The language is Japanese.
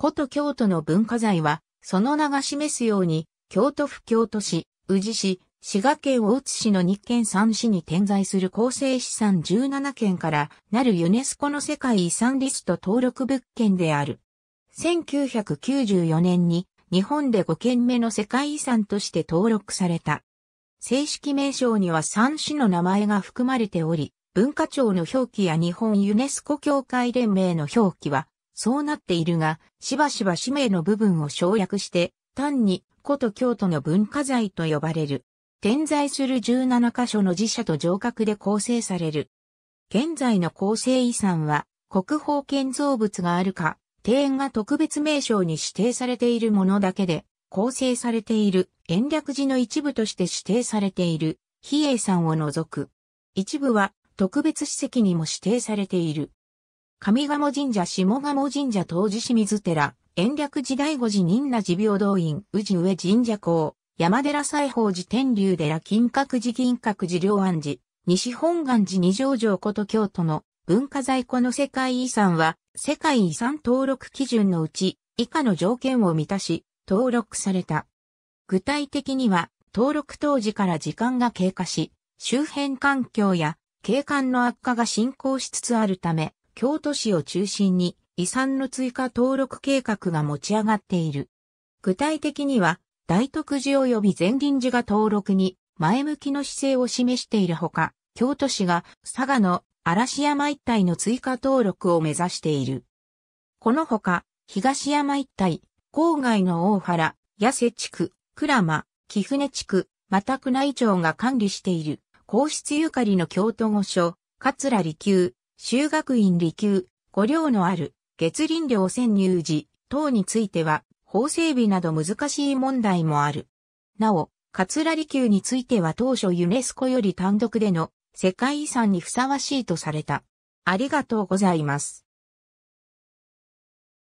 古都京都の文化財は、その名が示すように、京都府京都市、宇治市、滋賀県大津市の日県三市に点在する構成資産17件からなるユネスコの世界遺産リスト登録物件である。1994年に日本で5件目の世界遺産として登録された。正式名称には三市の名前が含まれており、文化庁の表記や日本ユネスコ協会連盟の表記はそうなっているが、しばしば氏名の部分を省略して、単に古都京都の文化財と呼ばれる。点在する17カ所の寺社と城郭で構成される。現在の構成遺産は、国宝建造物があるか、庭園が特別名称に指定されているものだけで、構成されている延暦寺の一部として指定されている、比叡山を除く。一部は特別史跡にも指定されている。上鴨神社下鴨神社当時清水寺、延暦寺第五寺仁那寺平等院、宇治上神社校、山寺西宝寺天竜寺金閣寺銀閣寺両安寺、西本願寺二条城こと京都の文化財庫の世界遺産は、世界遺産登録基準のうち、以下の条件を満たし、登録された。具体的には、登録当時から時間が経過し、周辺環境や景観の悪化が進行しつつあるため、京都市を中心に遺産の追加登録計画が持ち上がっている。具体的には、大徳寺及び前輪寺が登録に前向きの姿勢を示しているほか、京都市が佐賀の嵐山一帯の追加登録を目指している。このほか、東山一帯、郊外の大原、八瀬地区、倉間、貴船地区、また宮内庁が管理している、皇室ゆかりの京都御所、桂離宮、修学院離宮、五稜のある、月林領潜入時等については、法整備など難しい問題もある。なお、桂離宮については当初ユネスコより単独での世界遺産にふさわしいとされた。ありがとうございます。